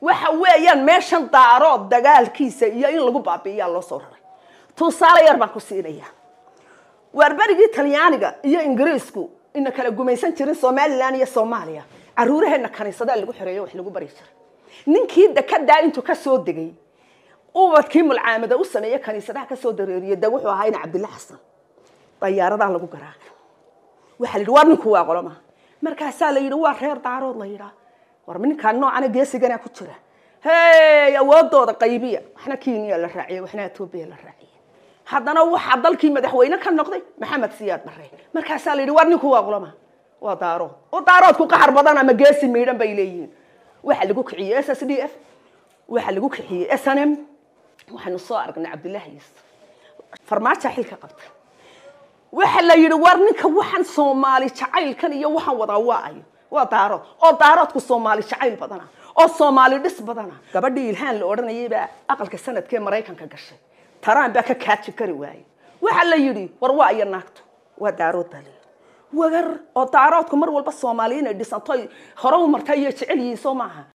waxa weeyaan meeshan daarood dagaalkiisa iyo in lagu baabi'iyaa loo soo raray tusaale yar baan ku siinaya waarbarigii talyaaniga iyo ingiriisku ina kala gumaysan jirin somalilan iyo soomaaliya caruuraheenna kaniisadaa lagu xoreeyo wax lagu bari jiray ninkii dekedaa intuu ka soo degay ubadkii mulcaamada u sameeye kaniisadaha ka dareeriya de wuxuu ahaa ina cabdilla xasan dayaaradan lagu garaacay waxaa la yidhi waa ninku waa qoloma markaasaa la yidhi waa reer daarood la yidhaa war ninkaan noocana geesigana ah ku jira hey awoodooda qaybiya waxna kenya la raaciya waxna etoobiya la raaciya haddana waxaa dalkii madaxweyne ka noqday maxamed siyaad barre markaasaa la yidhi war ninku waa qulama waa daarood oo daaroodku qaxar badan ama geesi miidhan bay leeyihiin waxaa lagu kiciyey s s d f waxaa lagu kiciyey s n m waxaanu soo aragnay cabdullaahi yuusuf farmaaja xilka qabtay waxa la yidhi war ninka waxaan soomaali jacaylkan iyo waxaan wadaa waa ayo waa daarood oo daaroodku soomaali jacayl badana oo soomaali dhis badana gabadhii ilhaan la odhanayay baa aqalka sanadkee maraykanka gashay taraan baa ka kaaji kari waayey waxa la yidhi war waa iyo naagto waa daarood baa layidhi wagar oo daaroodku mar walba soomaali inay dhisantoy hore u martay iyo jecel yihiin soo maaha